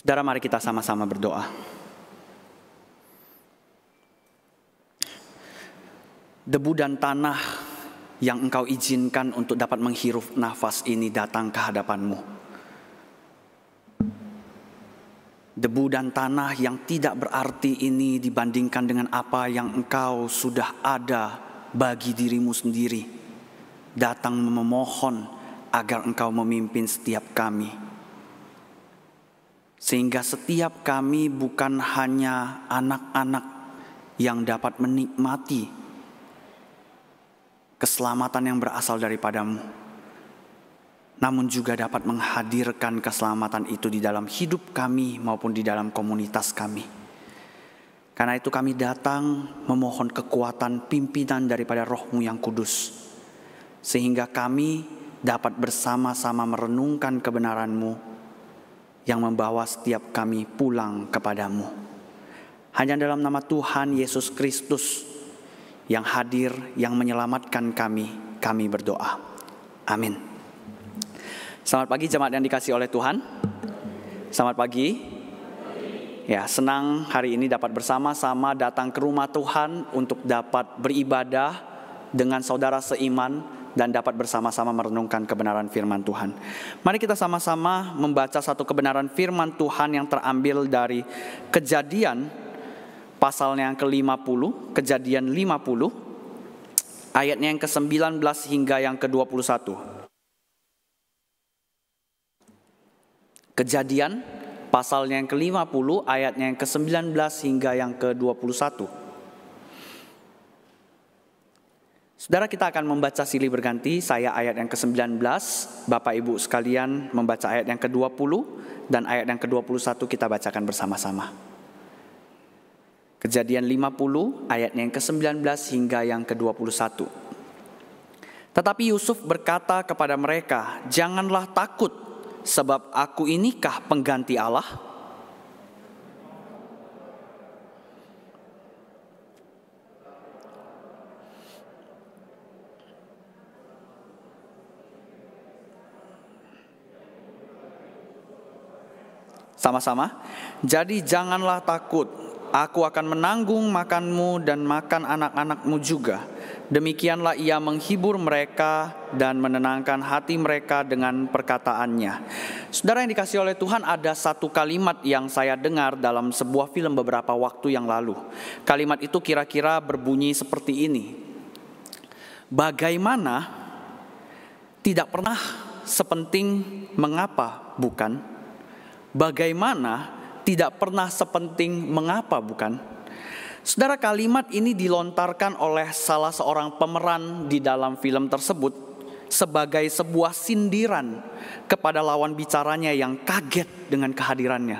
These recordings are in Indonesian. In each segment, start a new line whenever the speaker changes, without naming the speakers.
Saudara, mari kita sama-sama berdoa. Debu dan tanah yang engkau izinkan untuk dapat menghirup nafas ini datang ke hadapanmu. Debu dan tanah yang tidak berarti ini dibandingkan dengan apa yang engkau sudah ada bagi dirimu sendiri. Datang memohon agar engkau memimpin setiap kami sehingga setiap kami bukan hanya anak-anak yang dapat menikmati keselamatan yang berasal daripadamu, namun juga dapat menghadirkan keselamatan itu di dalam hidup kami maupun di dalam komunitas kami. Karena itu kami datang memohon kekuatan pimpinan daripada rohmu yang kudus. Sehingga kami dapat bersama-sama merenungkan kebenaranmu yang membawa setiap kami pulang kepadamu. Hanya dalam nama Tuhan Yesus Kristus yang hadir, yang menyelamatkan kami, kami berdoa. Amin. Selamat pagi jemaat yang dikasih oleh Tuhan. Selamat pagi. Ya, senang hari ini dapat bersama-sama datang ke rumah Tuhan untuk dapat beribadah dengan saudara seiman dan dapat bersama-sama merenungkan kebenaran firman Tuhan. Mari kita sama-sama membaca satu kebenaran firman Tuhan yang terambil dari Kejadian pasalnya yang ke-50, Kejadian 50 ayatnya yang ke-19 hingga yang ke-21. Kejadian pasalnya yang ke-50 ayatnya yang ke-19 hingga yang ke-21. Saudara kita akan membaca silih berganti, saya ayat yang ke-19, Bapak Ibu sekalian membaca ayat yang ke-20 dan ayat yang ke-21 kita bacakan bersama-sama. Kejadian 50 ayat yang ke-19 hingga yang ke-21. Tetapi Yusuf berkata kepada mereka, "Janganlah takut, sebab aku inikah pengganti Allah." Sama-sama. Jadi janganlah takut, aku akan menanggung makanmu dan makan anak-anakmu juga. Demikianlah ia menghibur mereka dan menenangkan hati mereka dengan perkataannya. Saudara yang dikasih oleh Tuhan, ada satu kalimat yang saya dengar dalam sebuah film beberapa waktu yang lalu. Kalimat itu kira-kira berbunyi seperti ini: "Bagaimana tidak pernah sepenting mengapa bukan?" Bagaimana tidak pernah sepenting mengapa bukan? Saudara kalimat ini dilontarkan oleh salah seorang pemeran di dalam film tersebut sebagai sebuah sindiran kepada lawan bicaranya yang kaget dengan kehadirannya.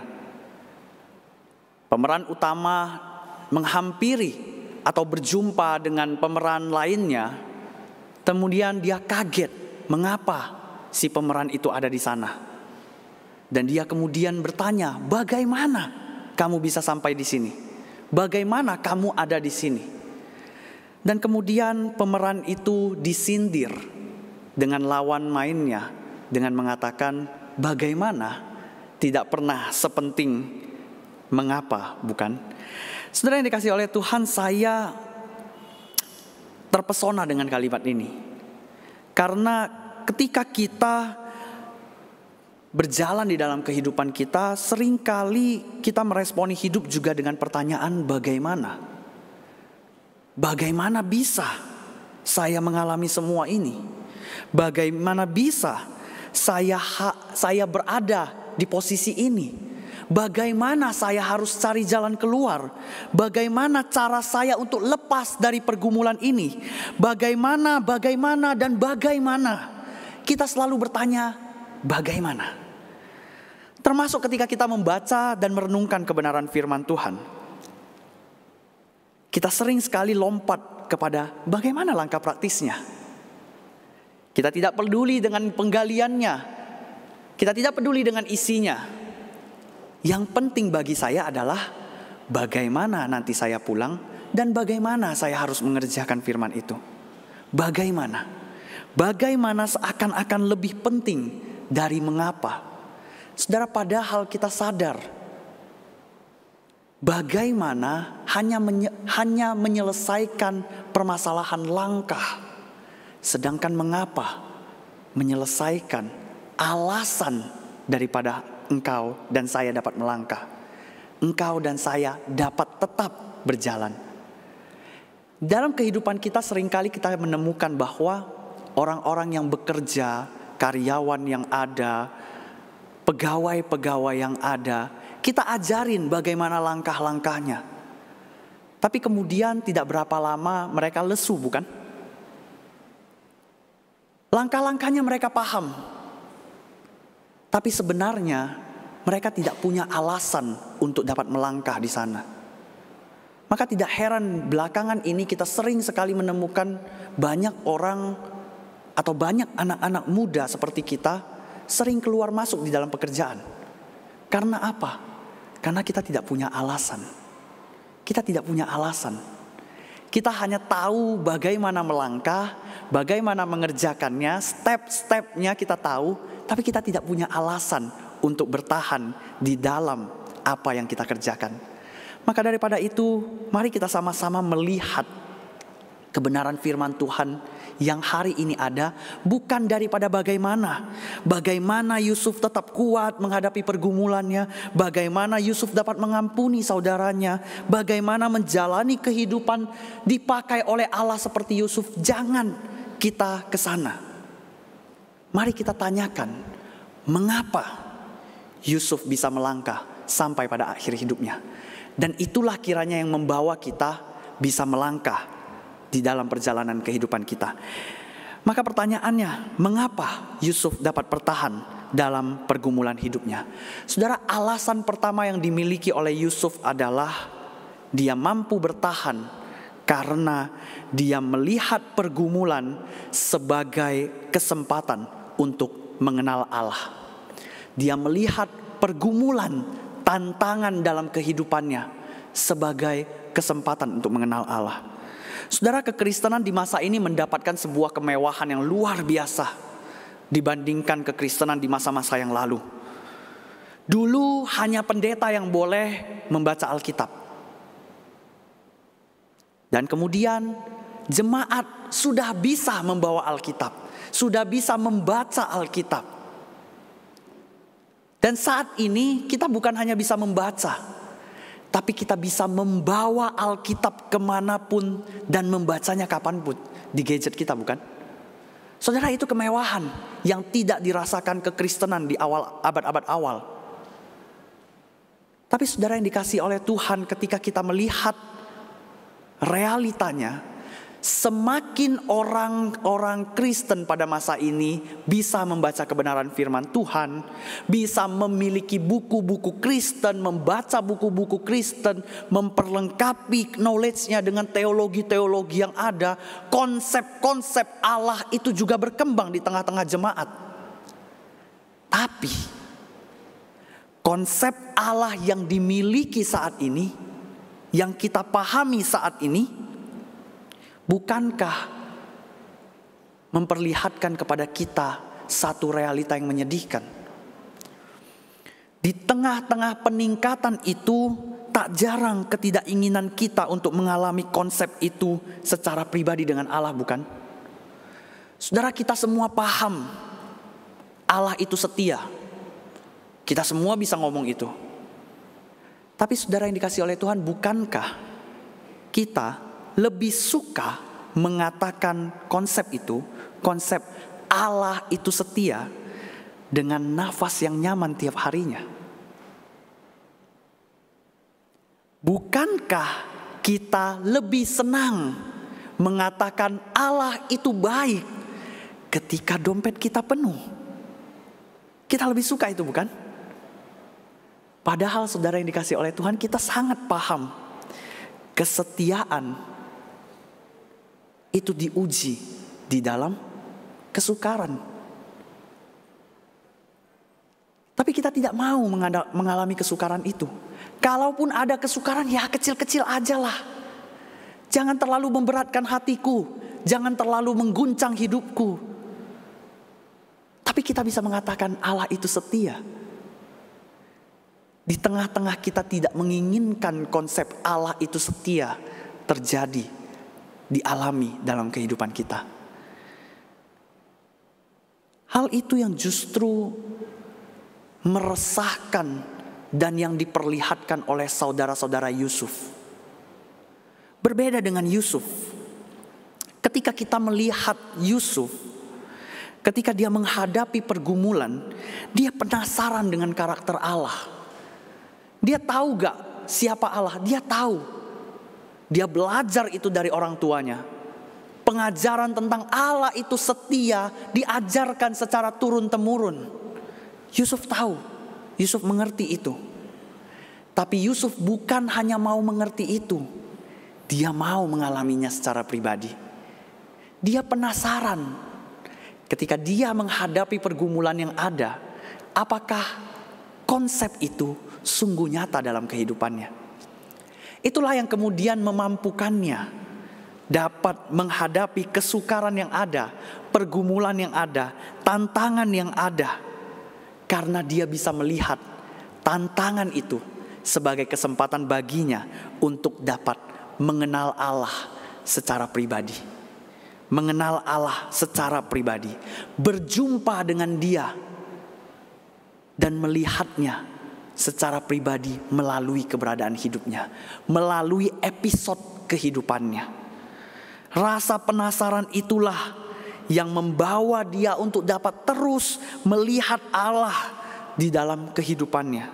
Pemeran utama menghampiri atau berjumpa dengan pemeran lainnya, kemudian dia kaget mengapa si pemeran itu ada di sana. Dan dia kemudian bertanya, "Bagaimana kamu bisa sampai di sini? Bagaimana kamu ada di sini?" Dan kemudian pemeran itu disindir dengan lawan mainnya dengan mengatakan, "Bagaimana tidak pernah sepenting mengapa, bukan?" Saudara yang dikasih oleh Tuhan, saya terpesona dengan kalimat ini. Karena ketika kita berjalan di dalam kehidupan kita, seringkali kita meresponi hidup juga dengan pertanyaan bagaimana? Bagaimana bisa saya mengalami semua ini? Bagaimana bisa saya ha, saya berada di posisi ini? Bagaimana saya harus cari jalan keluar? Bagaimana cara saya untuk lepas dari pergumulan ini? Bagaimana, bagaimana, dan bagaimana? Kita selalu bertanya, bagaimana. Termasuk ketika kita membaca dan merenungkan kebenaran firman Tuhan. Kita sering sekali lompat kepada bagaimana langkah praktisnya. Kita tidak peduli dengan penggaliannya. Kita tidak peduli dengan isinya. Yang penting bagi saya adalah bagaimana nanti saya pulang dan bagaimana saya harus mengerjakan firman itu. Bagaimana? Bagaimana seakan-akan lebih penting dari mengapa. Saudara, padahal kita sadar bagaimana hanya menye hanya menyelesaikan permasalahan langkah, sedangkan mengapa menyelesaikan alasan daripada engkau dan saya dapat melangkah. Engkau dan saya dapat tetap berjalan. Dalam kehidupan kita seringkali kita menemukan bahwa orang-orang yang bekerja karyawan yang ada, pegawai-pegawai yang ada, kita ajarin bagaimana langkah-langkahnya. Tapi kemudian tidak berapa lama mereka lesu, bukan? Langkah-langkahnya mereka paham. Tapi sebenarnya mereka tidak punya alasan untuk dapat melangkah di sana. Maka tidak heran belakangan ini kita sering sekali menemukan banyak orang atau banyak anak-anak muda seperti kita sering keluar masuk di dalam pekerjaan. Karena apa? Karena kita tidak punya alasan. Kita tidak punya alasan. Kita hanya tahu bagaimana melangkah, bagaimana mengerjakannya, step-stepnya kita tahu, tapi kita tidak punya alasan untuk bertahan di dalam apa yang kita kerjakan. Maka daripada itu, mari kita sama-sama melihat kebenaran firman Tuhan yang hari ini ada bukan daripada bagaimana. Bagaimana Yusuf tetap kuat menghadapi pergumulannya, bagaimana Yusuf dapat mengampuni saudaranya, bagaimana menjalani kehidupan dipakai oleh Allah seperti Yusuf. Jangan kita ke sana. Mari kita tanyakan, mengapa Yusuf bisa melangkah sampai pada akhir hidupnya? Dan itulah kiranya yang membawa kita bisa melangkah di dalam perjalanan kehidupan kita. Maka pertanyaannya, mengapa Yusuf dapat bertahan dalam pergumulan hidupnya? Saudara, alasan pertama yang dimiliki oleh Yusuf adalah dia mampu bertahan karena dia melihat pergumulan sebagai kesempatan untuk mengenal Allah. Dia melihat pergumulan, tantangan dalam kehidupannya sebagai kesempatan untuk mengenal Allah. Saudara kekristenan di masa ini mendapatkan sebuah kemewahan yang luar biasa dibandingkan kekristenan di masa-masa yang lalu. Dulu hanya pendeta yang boleh membaca Alkitab. Dan kemudian jemaat sudah bisa membawa Alkitab, sudah bisa membaca Alkitab. Dan saat ini kita bukan hanya bisa membaca, tapi kita bisa membawa Alkitab kemanapun dan membacanya kapanpun di gadget kita bukan? Saudara itu kemewahan yang tidak dirasakan kekristenan di awal abad-abad awal. Tapi saudara yang dikasih oleh Tuhan ketika kita melihat realitanya semakin orang-orang Kristen pada masa ini bisa membaca kebenaran firman Tuhan, bisa memiliki buku-buku Kristen, membaca buku-buku Kristen, memperlengkapi knowledge-nya dengan teologi-teologi yang ada, konsep-konsep Allah itu juga berkembang di tengah-tengah jemaat. Tapi konsep Allah yang dimiliki saat ini, yang kita pahami saat ini, Bukankah memperlihatkan kepada kita satu realita yang menyedihkan? Di tengah-tengah peningkatan itu, tak jarang ketidakinginan kita untuk mengalami konsep itu secara pribadi dengan Allah, bukan? Saudara kita semua paham Allah itu setia. Kita semua bisa ngomong itu. Tapi saudara yang dikasih oleh Tuhan, bukankah kita lebih suka mengatakan konsep itu, konsep Allah itu setia dengan nafas yang nyaman tiap harinya. Bukankah kita lebih senang mengatakan Allah itu baik ketika dompet kita penuh? Kita lebih suka itu, bukan? Padahal saudara yang dikasih oleh Tuhan, kita sangat paham kesetiaan itu diuji di dalam kesukaran. Tapi kita tidak mau mengalami kesukaran itu. Kalaupun ada kesukaran ya kecil-kecil aja lah. Jangan terlalu memberatkan hatiku, jangan terlalu mengguncang hidupku. Tapi kita bisa mengatakan Allah itu setia. Di tengah-tengah kita tidak menginginkan konsep Allah itu setia terjadi dialami dalam kehidupan kita. Hal itu yang justru meresahkan dan yang diperlihatkan oleh saudara-saudara Yusuf. Berbeda dengan Yusuf. Ketika kita melihat Yusuf, ketika dia menghadapi pergumulan, dia penasaran dengan karakter Allah. Dia tahu gak siapa Allah? Dia tahu. Dia belajar itu dari orang tuanya. Pengajaran tentang Allah itu setia diajarkan secara turun-temurun. Yusuf tahu, Yusuf mengerti itu. Tapi Yusuf bukan hanya mau mengerti itu, dia mau mengalaminya secara pribadi. Dia penasaran ketika dia menghadapi pergumulan yang ada, apakah konsep itu sungguh nyata dalam kehidupannya. Itulah yang kemudian memampukannya dapat menghadapi kesukaran yang ada, pergumulan yang ada, tantangan yang ada, karena dia bisa melihat tantangan itu sebagai kesempatan baginya untuk dapat mengenal Allah secara pribadi, mengenal Allah secara pribadi, berjumpa dengan Dia, dan melihatnya secara pribadi melalui keberadaan hidupnya, melalui episode kehidupannya. Rasa penasaran itulah yang membawa dia untuk dapat terus melihat Allah di dalam kehidupannya.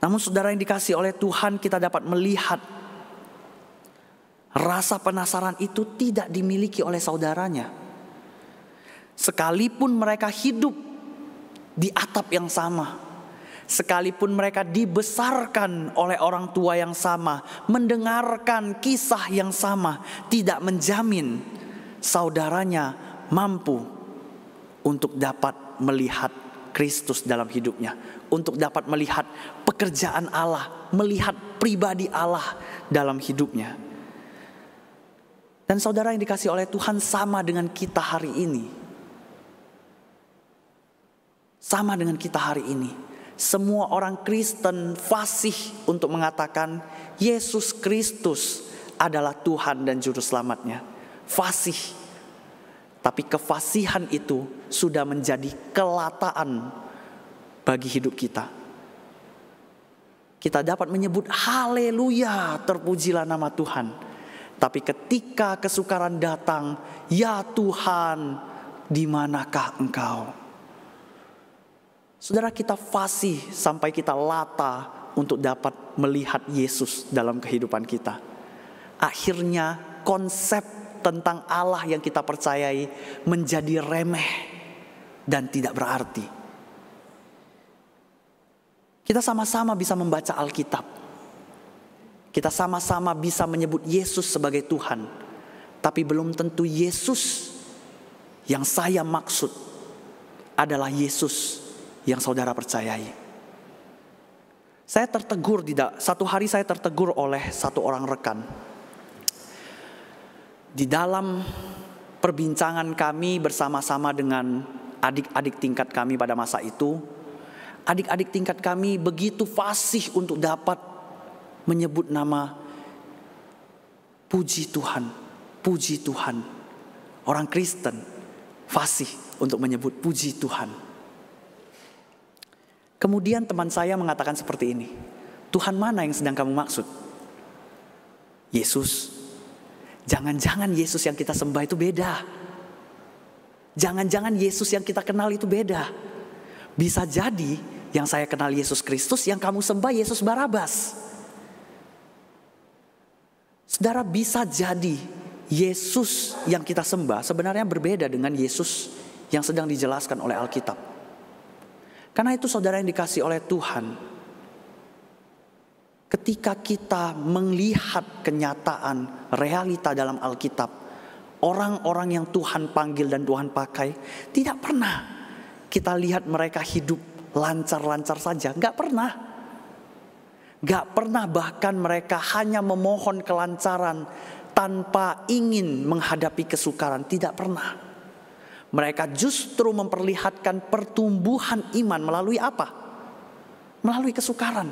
Namun saudara yang dikasih oleh Tuhan kita dapat melihat rasa penasaran itu tidak dimiliki oleh saudaranya. Sekalipun mereka hidup di atap yang sama, Sekalipun mereka dibesarkan oleh orang tua yang sama, mendengarkan kisah yang sama, tidak menjamin saudaranya mampu untuk dapat melihat Kristus dalam hidupnya, untuk dapat melihat pekerjaan Allah, melihat pribadi Allah dalam hidupnya. Dan saudara yang dikasih oleh Tuhan sama dengan kita hari ini. Sama dengan kita hari ini semua orang Kristen fasih untuk mengatakan Yesus Kristus adalah Tuhan dan Juru Selamatnya. Fasih. Tapi kefasihan itu sudah menjadi kelataan bagi hidup kita. Kita dapat menyebut haleluya terpujilah nama Tuhan. Tapi ketika kesukaran datang, ya Tuhan, di manakah engkau? Saudara kita fasih sampai kita lata untuk dapat melihat Yesus dalam kehidupan kita. Akhirnya konsep tentang Allah yang kita percayai menjadi remeh dan tidak berarti. Kita sama-sama bisa membaca Alkitab. Kita sama-sama bisa menyebut Yesus sebagai Tuhan. Tapi belum tentu Yesus yang saya maksud adalah Yesus yang saudara percayai. Saya tertegur tidak satu hari saya tertegur oleh satu orang rekan. Di dalam perbincangan kami bersama-sama dengan adik-adik tingkat kami pada masa itu, adik-adik tingkat kami begitu fasih untuk dapat menyebut nama puji Tuhan, puji Tuhan. Orang Kristen fasih untuk menyebut puji Tuhan. Kemudian teman saya mengatakan seperti ini, Tuhan mana yang sedang kamu maksud? Yesus. Jangan-jangan Yesus yang kita sembah itu beda. Jangan-jangan Yesus yang kita kenal itu beda. Bisa jadi yang saya kenal Yesus Kristus, yang kamu sembah Yesus Barabas. Saudara bisa jadi Yesus yang kita sembah sebenarnya berbeda dengan Yesus yang sedang dijelaskan oleh Alkitab. Karena itu saudara yang dikasih oleh Tuhan, ketika kita melihat kenyataan realita dalam Alkitab, orang-orang yang Tuhan panggil dan Tuhan pakai, tidak pernah kita lihat mereka hidup lancar-lancar saja, nggak pernah. Gak pernah bahkan mereka hanya memohon kelancaran tanpa ingin menghadapi kesukaran, tidak pernah. Mereka justru memperlihatkan pertumbuhan iman melalui apa? Melalui kesukaran.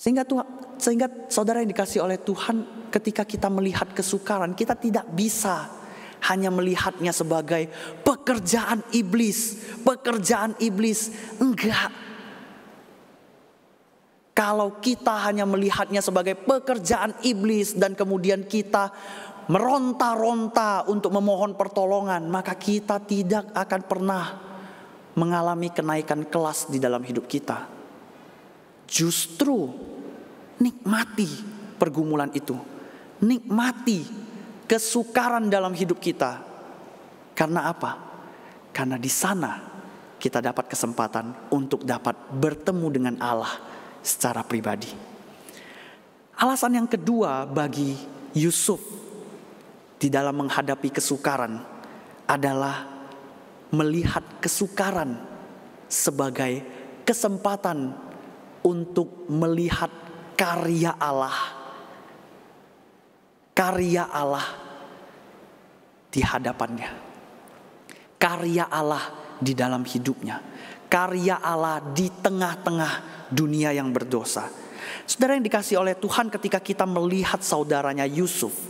Sehingga Tuhan, sehingga saudara yang dikasih oleh Tuhan ketika kita melihat kesukaran kita tidak bisa hanya melihatnya sebagai pekerjaan iblis, pekerjaan iblis. Enggak. Kalau kita hanya melihatnya sebagai pekerjaan iblis dan kemudian kita meronta-ronta untuk memohon pertolongan, maka kita tidak akan pernah mengalami kenaikan kelas di dalam hidup kita. Justru nikmati pergumulan itu, nikmati kesukaran dalam hidup kita. Karena apa? Karena di sana kita dapat kesempatan untuk dapat bertemu dengan Allah secara pribadi. Alasan yang kedua bagi Yusuf di dalam menghadapi kesukaran adalah melihat kesukaran sebagai kesempatan untuk melihat karya Allah. Karya Allah di hadapannya. Karya Allah di dalam hidupnya. Karya Allah di tengah-tengah dunia yang berdosa. Saudara yang dikasih oleh Tuhan ketika kita melihat saudaranya Yusuf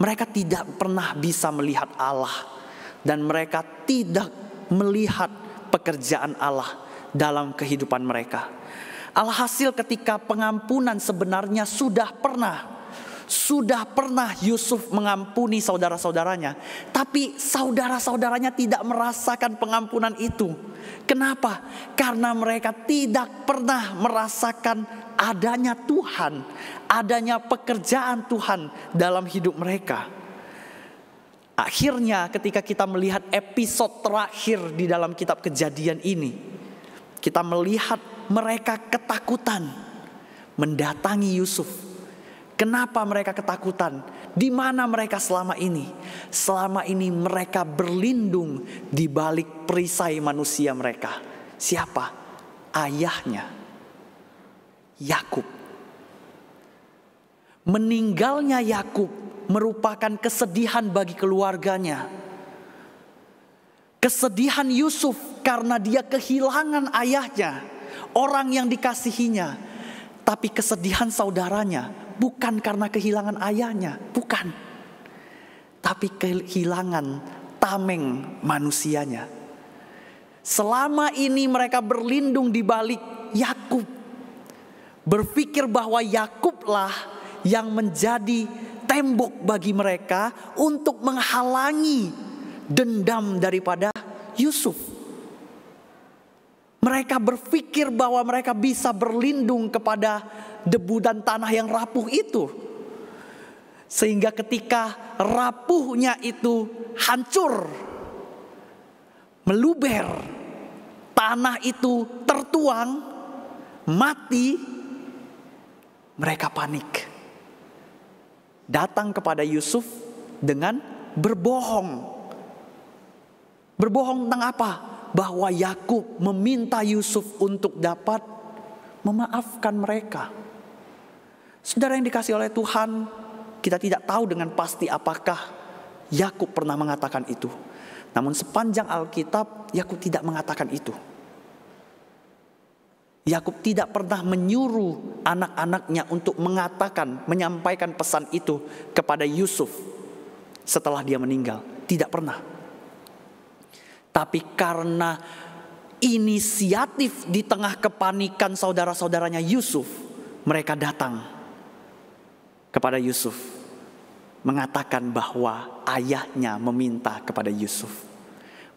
mereka tidak pernah bisa melihat Allah dan mereka tidak melihat pekerjaan Allah dalam kehidupan mereka. Alhasil ketika pengampunan sebenarnya sudah pernah sudah pernah Yusuf mengampuni saudara-saudaranya, tapi saudara-saudaranya tidak merasakan pengampunan itu. Kenapa? Karena mereka tidak pernah merasakan adanya Tuhan, adanya pekerjaan Tuhan dalam hidup mereka. Akhirnya, ketika kita melihat episode terakhir di dalam Kitab Kejadian ini, kita melihat mereka ketakutan mendatangi Yusuf Kenapa mereka ketakutan? Di mana mereka selama ini? Selama ini mereka berlindung di balik perisai manusia mereka. Siapa? Ayahnya. Yakub. Meninggalnya Yakub merupakan kesedihan bagi keluarganya. Kesedihan Yusuf karena dia kehilangan ayahnya, orang yang dikasihinya. Tapi kesedihan saudaranya bukan karena kehilangan ayahnya, bukan. Tapi kehilangan tameng manusianya. Selama ini mereka berlindung di balik Yakub. Berpikir bahwa Yakublah yang menjadi tembok bagi mereka untuk menghalangi dendam daripada Yusuf. Mereka berpikir bahwa mereka bisa berlindung kepada debu dan tanah yang rapuh itu. Sehingga ketika rapuhnya itu hancur, meluber, tanah itu tertuang, mati, mereka panik. Datang kepada Yusuf dengan berbohong. Berbohong tentang apa? bahwa Yakub meminta Yusuf untuk dapat memaafkan mereka. Saudara yang dikasih oleh Tuhan, kita tidak tahu dengan pasti apakah Yakub pernah mengatakan itu. Namun sepanjang Alkitab Yakub tidak mengatakan itu. Yakub tidak pernah menyuruh anak-anaknya untuk mengatakan, menyampaikan pesan itu kepada Yusuf setelah dia meninggal. Tidak pernah. Tapi karena inisiatif di tengah kepanikan saudara-saudaranya Yusuf, mereka datang kepada Yusuf mengatakan bahwa ayahnya meminta kepada Yusuf.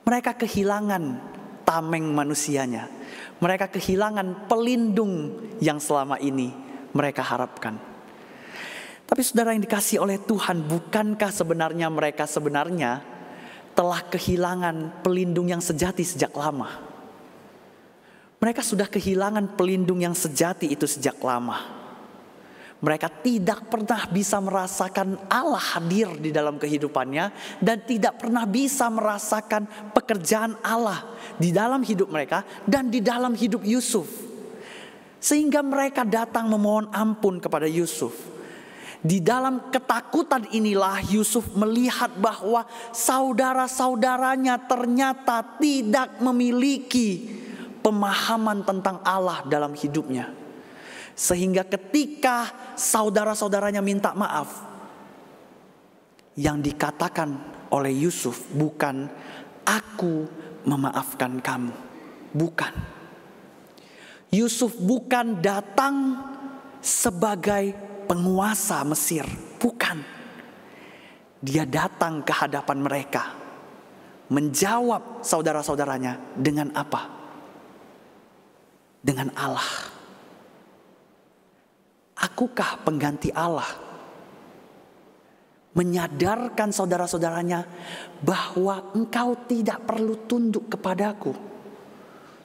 Mereka kehilangan tameng manusianya. Mereka kehilangan pelindung yang selama ini mereka harapkan. Tapi saudara yang dikasih oleh Tuhan, bukankah sebenarnya mereka sebenarnya telah kehilangan pelindung yang sejati sejak lama. Mereka sudah kehilangan pelindung yang sejati itu sejak lama. Mereka tidak pernah bisa merasakan Allah hadir di dalam kehidupannya dan tidak pernah bisa merasakan pekerjaan Allah di dalam hidup mereka dan di dalam hidup Yusuf. Sehingga mereka datang memohon ampun kepada Yusuf. Di dalam ketakutan inilah Yusuf melihat bahwa saudara-saudaranya ternyata tidak memiliki pemahaman tentang Allah dalam hidupnya. Sehingga ketika saudara-saudaranya minta maaf, yang dikatakan oleh Yusuf bukan aku memaafkan kamu. Bukan. Yusuf bukan datang sebagai penguasa Mesir, bukan. Dia datang ke hadapan mereka, menjawab saudara-saudaranya dengan apa? Dengan Allah. Akukah pengganti Allah? Menyadarkan saudara-saudaranya bahwa engkau tidak perlu tunduk kepadaku.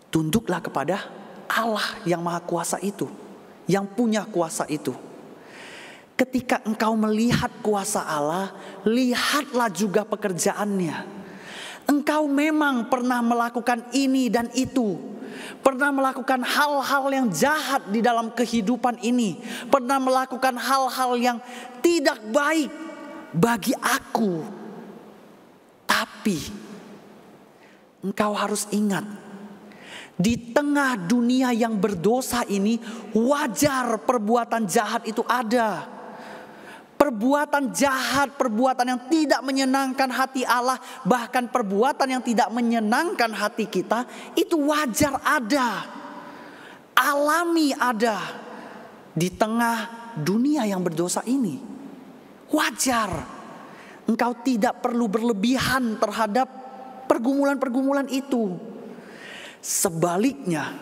Tunduklah kepada Allah yang Maha Kuasa itu, yang punya kuasa itu ketika engkau melihat kuasa Allah, lihatlah juga pekerjaannya. Engkau memang pernah melakukan ini dan itu, pernah melakukan hal-hal yang jahat di dalam kehidupan ini, pernah melakukan hal-hal yang tidak baik bagi aku. Tapi engkau harus ingat, di tengah dunia yang berdosa ini, wajar perbuatan jahat itu ada. Perbuatan jahat, perbuatan yang tidak menyenangkan hati Allah, bahkan perbuatan yang tidak menyenangkan hati kita, itu wajar ada. Alami ada di tengah dunia yang berdosa ini. Wajar. Engkau tidak perlu berlebihan terhadap pergumulan-pergumulan itu. Sebaliknya,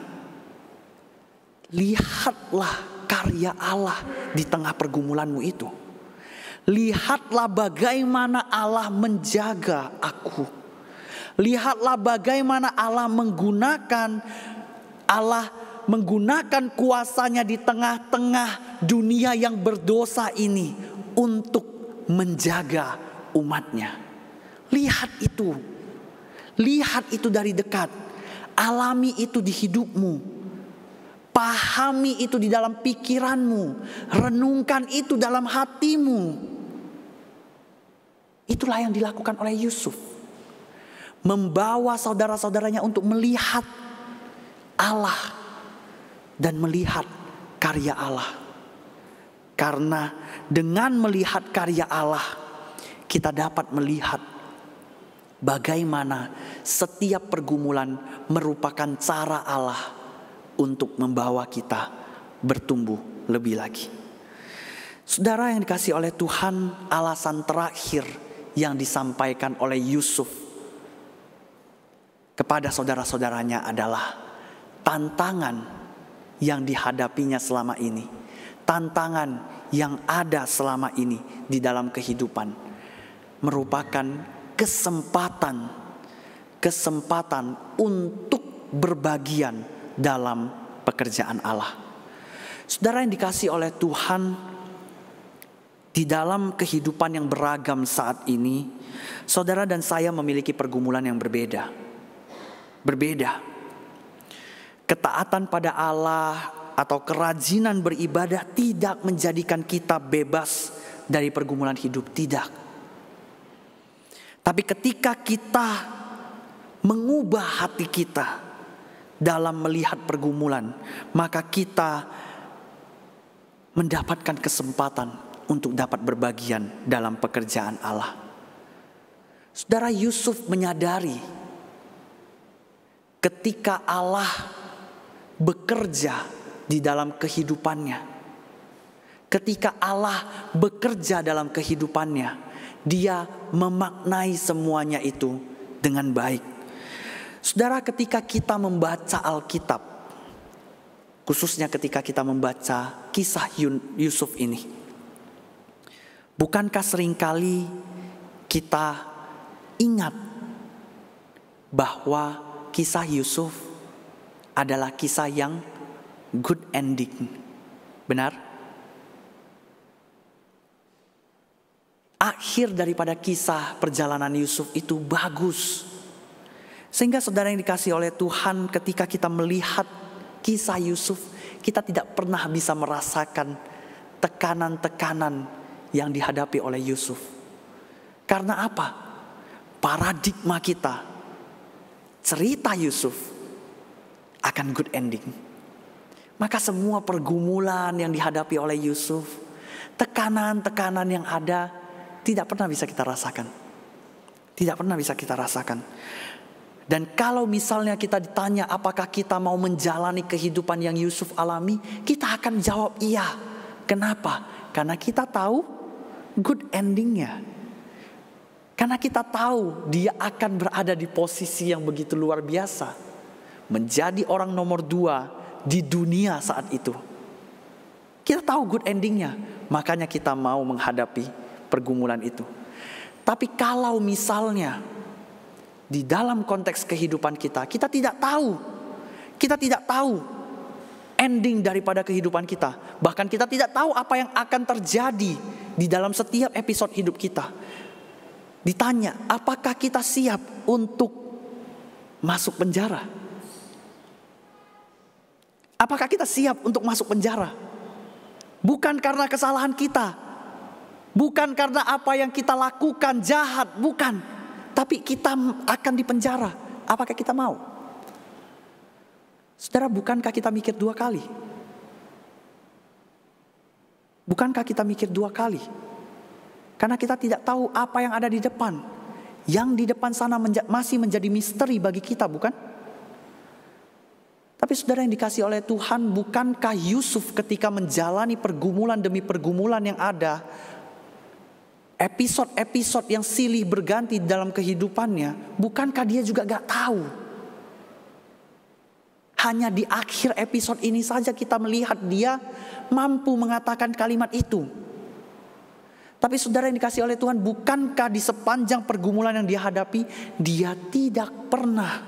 lihatlah karya Allah di tengah pergumulanmu itu. Lihatlah bagaimana Allah menjaga aku. Lihatlah bagaimana Allah menggunakan Allah menggunakan kuasanya di tengah-tengah dunia yang berdosa ini untuk menjaga umatnya. Lihat itu. Lihat itu dari dekat. Alami itu di hidupmu. Pahami itu di dalam pikiranmu, renungkan itu dalam hatimu. Itulah yang dilakukan oleh Yusuf. Membawa saudara-saudaranya untuk melihat Allah dan melihat karya Allah. Karena dengan melihat karya Allah kita dapat melihat bagaimana setiap pergumulan merupakan cara Allah untuk membawa kita bertumbuh lebih lagi. Saudara yang dikasih oleh Tuhan, alasan terakhir yang disampaikan oleh Yusuf kepada saudara-saudaranya adalah tantangan yang dihadapinya selama ini, tantangan yang ada selama ini di dalam kehidupan merupakan kesempatan kesempatan untuk berbagian dalam pekerjaan Allah. Saudara yang dikasih oleh Tuhan, di dalam kehidupan yang beragam saat ini, saudara dan saya memiliki pergumulan yang berbeda. Berbeda. Ketaatan pada Allah atau kerajinan beribadah tidak menjadikan kita bebas dari pergumulan hidup, tidak. Tapi ketika kita mengubah hati kita dalam melihat pergumulan, maka kita mendapatkan kesempatan untuk dapat berbagian dalam pekerjaan Allah. Saudara Yusuf menyadari ketika Allah bekerja di dalam kehidupannya. Ketika Allah bekerja dalam kehidupannya, dia memaknai semuanya itu dengan baik. Saudara, ketika kita membaca Alkitab, khususnya ketika kita membaca kisah Yusuf ini, Bukankah seringkali kita ingat bahwa kisah Yusuf adalah kisah yang good ending? Benar? Akhir daripada kisah perjalanan Yusuf itu bagus. Sehingga saudara yang dikasih oleh Tuhan ketika kita melihat kisah Yusuf, kita tidak pernah bisa merasakan tekanan-tekanan yang dihadapi oleh Yusuf. Karena apa? Paradigma kita, cerita Yusuf akan good ending. Maka semua pergumulan yang dihadapi oleh Yusuf, tekanan-tekanan yang ada tidak pernah bisa kita rasakan. Tidak pernah bisa kita rasakan. Dan kalau misalnya kita ditanya apakah kita mau menjalani kehidupan yang Yusuf alami, kita akan jawab iya. Kenapa? Karena kita tahu good endingnya. Karena kita tahu dia akan berada di posisi yang begitu luar biasa. Menjadi orang nomor dua di dunia saat itu. Kita tahu good endingnya. Makanya kita mau menghadapi pergumulan itu. Tapi kalau misalnya di dalam konteks kehidupan kita, kita tidak tahu. Kita tidak tahu ending daripada kehidupan kita. Bahkan kita tidak tahu apa yang akan terjadi di dalam setiap episode hidup kita. Ditanya, apakah kita siap untuk masuk penjara? Apakah kita siap untuk masuk penjara? Bukan karena kesalahan kita, bukan karena apa yang kita lakukan jahat, bukan, tapi kita akan dipenjara. Apakah kita mau? Saudara, bukankah kita mikir dua kali? Bukankah kita mikir dua kali? Karena kita tidak tahu apa yang ada di depan. Yang di depan sana menja masih menjadi misteri bagi kita, bukan? Tapi saudara yang dikasih oleh Tuhan, bukankah Yusuf ketika menjalani pergumulan demi pergumulan yang ada, episode-episode yang silih berganti dalam kehidupannya, bukankah dia juga gak tahu? Hanya di akhir episode ini saja kita melihat dia mampu mengatakan kalimat itu. Tapi saudara yang dikasih oleh Tuhan, bukankah di sepanjang pergumulan yang dia hadapi, dia tidak pernah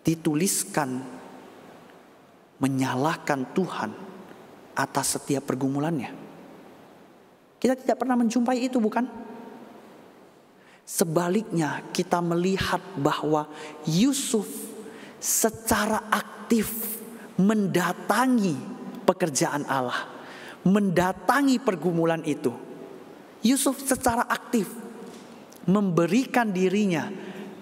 dituliskan menyalahkan Tuhan atas setiap pergumulannya. Kita tidak pernah menjumpai itu, bukan? Sebaliknya, kita melihat bahwa Yusuf secara aktif mendatangi pekerjaan Allah, mendatangi pergumulan itu. Yusuf secara aktif memberikan dirinya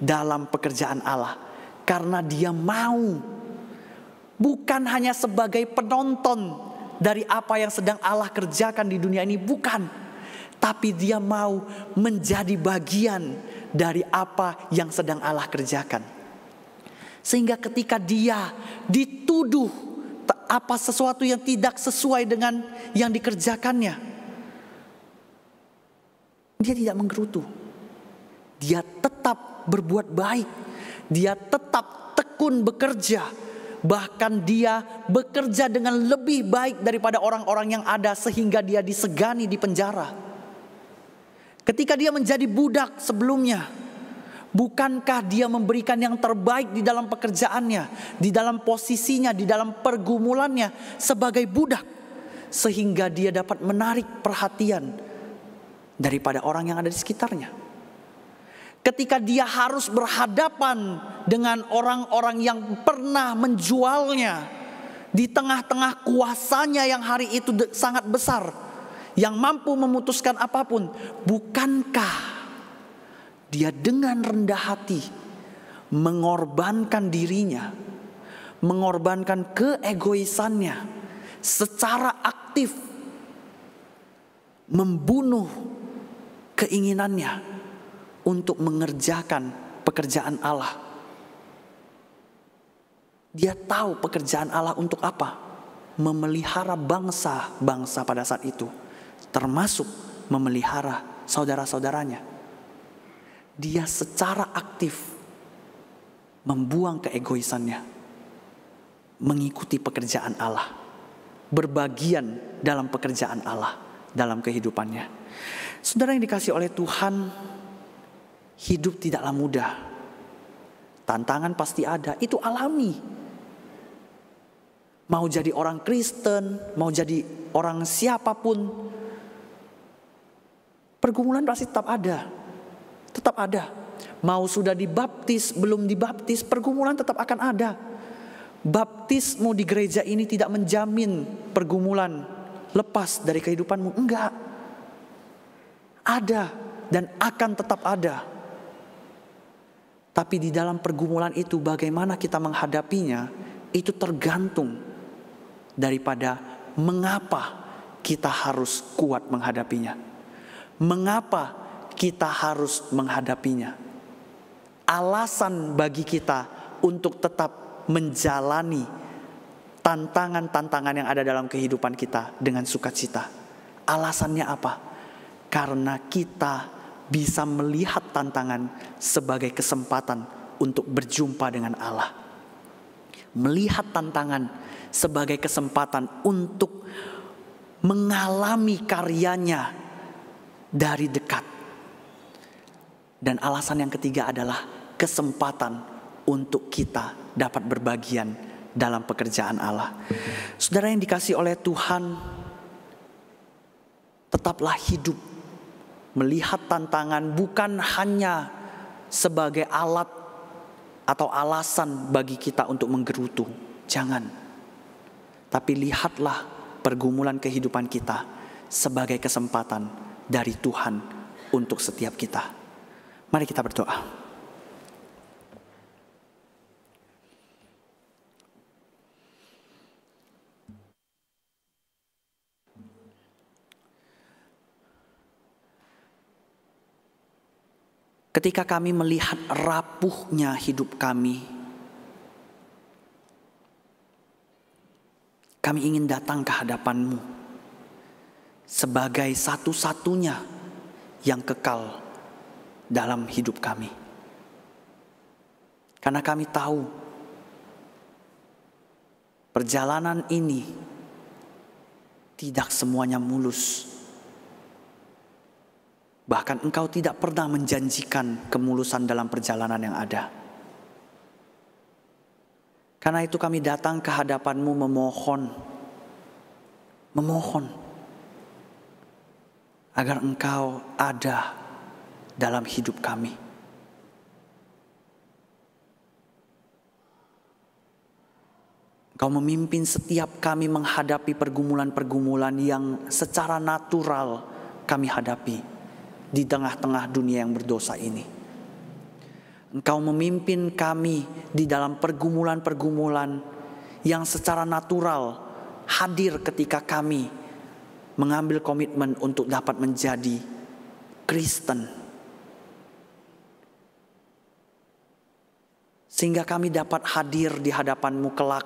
dalam pekerjaan Allah karena dia mau bukan hanya sebagai penonton dari apa yang sedang Allah kerjakan di dunia ini bukan tapi dia mau menjadi bagian dari apa yang sedang Allah kerjakan. Sehingga ketika dia dituduh apa sesuatu yang tidak sesuai dengan yang dikerjakannya, dia tidak menggerutu. Dia tetap berbuat baik. Dia tetap tekun bekerja. Bahkan dia bekerja dengan lebih baik daripada orang-orang yang ada sehingga dia disegani di penjara. Ketika dia menjadi budak sebelumnya, Bukankah dia memberikan yang terbaik di dalam pekerjaannya, di dalam posisinya, di dalam pergumulannya sebagai budak sehingga dia dapat menarik perhatian daripada orang yang ada di sekitarnya. Ketika dia harus berhadapan dengan orang-orang yang pernah menjualnya di tengah-tengah kuasanya yang hari itu sangat besar, yang mampu memutuskan apapun, bukankah dia dengan rendah hati mengorbankan dirinya, mengorbankan keegoisannya secara aktif, membunuh keinginannya untuk mengerjakan pekerjaan Allah. Dia tahu pekerjaan Allah untuk apa? Memelihara bangsa-bangsa pada saat itu, termasuk memelihara saudara-saudaranya dia secara aktif membuang keegoisannya, mengikuti pekerjaan Allah, berbagian dalam pekerjaan Allah dalam kehidupannya. Saudara yang dikasih oleh Tuhan, hidup tidaklah mudah. Tantangan pasti ada, itu alami. Mau jadi orang Kristen, mau jadi orang siapapun, pergumulan pasti tetap ada tetap ada. Mau sudah dibaptis, belum dibaptis, pergumulan tetap akan ada. Baptismu di gereja ini tidak menjamin pergumulan lepas dari kehidupanmu. Enggak. Ada dan akan tetap ada. Tapi di dalam pergumulan itu bagaimana kita menghadapinya itu tergantung daripada mengapa kita harus kuat menghadapinya. Mengapa kita harus menghadapinya. Alasan bagi kita untuk tetap menjalani tantangan-tantangan yang ada dalam kehidupan kita dengan sukacita. Alasannya apa? Karena kita bisa melihat tantangan sebagai kesempatan untuk berjumpa dengan Allah. Melihat tantangan sebagai kesempatan untuk mengalami karyanya dari dekat. Dan alasan yang ketiga adalah kesempatan untuk kita dapat berbagian dalam pekerjaan Allah. Saudara yang dikasih oleh Tuhan, tetaplah hidup melihat tantangan bukan hanya sebagai alat atau alasan bagi kita untuk menggerutu. Jangan. Tapi lihatlah pergumulan kehidupan kita sebagai kesempatan dari Tuhan untuk setiap kita. Mari kita berdoa. Ketika kami melihat rapuhnya hidup kami, kami ingin datang ke hadapan-Mu sebagai satu-satunya yang kekal dalam hidup kami. Karena kami tahu perjalanan ini tidak semuanya mulus. Bahkan engkau tidak pernah menjanjikan kemulusan dalam perjalanan yang ada. Karena itu kami datang ke hadapanmu memohon. Memohon. Agar engkau ada dalam hidup kami. Kau memimpin setiap kami menghadapi pergumulan-pergumulan yang secara natural kami hadapi di tengah-tengah dunia yang berdosa ini. Engkau memimpin kami di dalam pergumulan-pergumulan yang secara natural hadir ketika kami mengambil komitmen untuk dapat menjadi Kristen sehingga kami dapat hadir di hadapanmu kelak.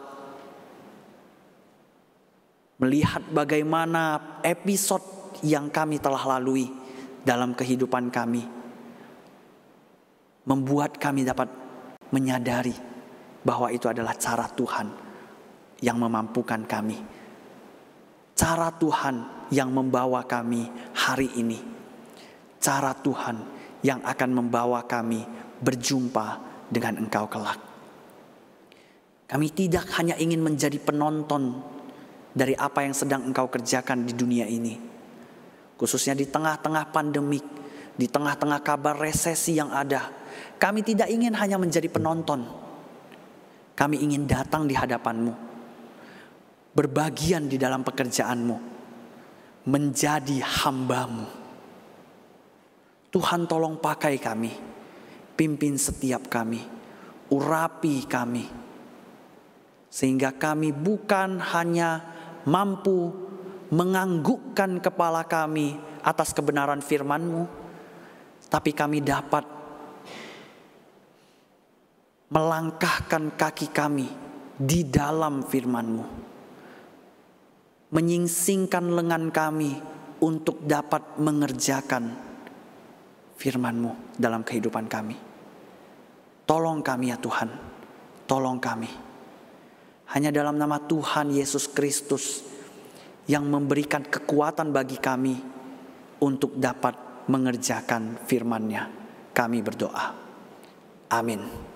Melihat bagaimana episode yang kami telah lalui dalam kehidupan kami membuat kami dapat menyadari bahwa itu adalah cara Tuhan yang memampukan kami. Cara Tuhan yang membawa kami hari ini. Cara Tuhan yang akan membawa kami berjumpa dengan engkau kelak. Kami tidak hanya ingin menjadi penonton dari apa yang sedang engkau kerjakan di dunia ini. Khususnya di tengah-tengah pandemik, di tengah-tengah kabar resesi yang ada. Kami tidak ingin hanya menjadi penonton. Kami ingin datang di hadapanmu. Berbagian di dalam pekerjaanmu. Menjadi hambamu. Tuhan tolong pakai kami Pimpin setiap kami, urapi kami, sehingga kami bukan hanya mampu menganggukkan kepala kami atas kebenaran firman-Mu, tapi kami dapat melangkahkan kaki kami di dalam firman-Mu, menyingsingkan lengan kami untuk dapat mengerjakan firman-Mu dalam kehidupan kami. Tolong kami ya Tuhan, tolong kami. Hanya dalam nama Tuhan Yesus Kristus yang memberikan kekuatan bagi kami untuk dapat mengerjakan firman-Nya. Kami berdoa. Amin.